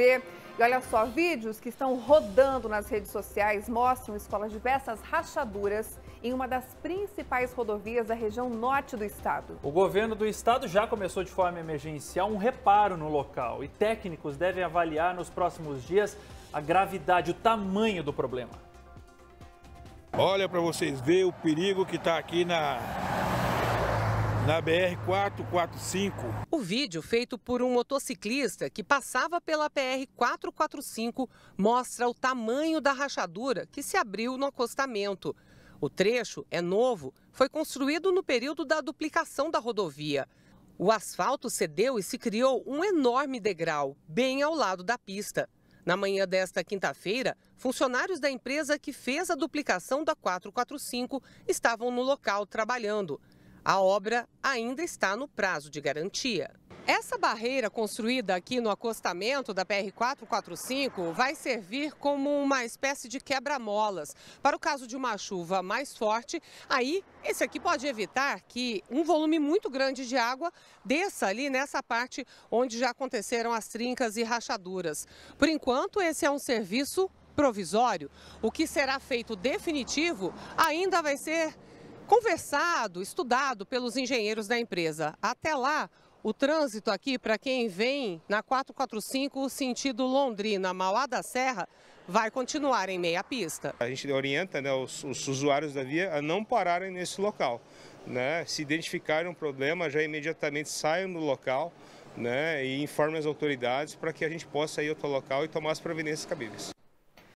você. E olha só, vídeos que estão rodando nas redes sociais mostram escolas diversas rachaduras em uma das principais rodovias da região norte do estado. O governo do estado já começou de forma emergencial um reparo no local e técnicos devem avaliar nos próximos dias a gravidade, o tamanho do problema. Olha para vocês ver o perigo que está aqui na na BR-445. O vídeo, feito por um motociclista que passava pela PR-445, mostra o tamanho da rachadura que se abriu no acostamento. O trecho é novo, foi construído no período da duplicação da rodovia. O asfalto cedeu e se criou um enorme degrau, bem ao lado da pista. Na manhã desta quinta-feira, funcionários da empresa que fez a duplicação da 445 estavam no local trabalhando. A obra ainda está no prazo de garantia. Essa barreira construída aqui no acostamento da PR-445 vai servir como uma espécie de quebra-molas. Para o caso de uma chuva mais forte, aí esse aqui pode evitar que um volume muito grande de água desça ali nessa parte onde já aconteceram as trincas e rachaduras. Por enquanto, esse é um serviço provisório. O que será feito definitivo ainda vai ser conversado, estudado pelos engenheiros da empresa. Até lá, o trânsito aqui, para quem vem na 445 sentido Londrina, Mauá da Serra, vai continuar em meia pista. A gente orienta né, os, os, usuários da via a não pararem nesse local. Né? Se identificarem um problema, já imediatamente saiam do local né, e informem as autoridades para que a gente possa ir ao local e tomar as providências cabíveis.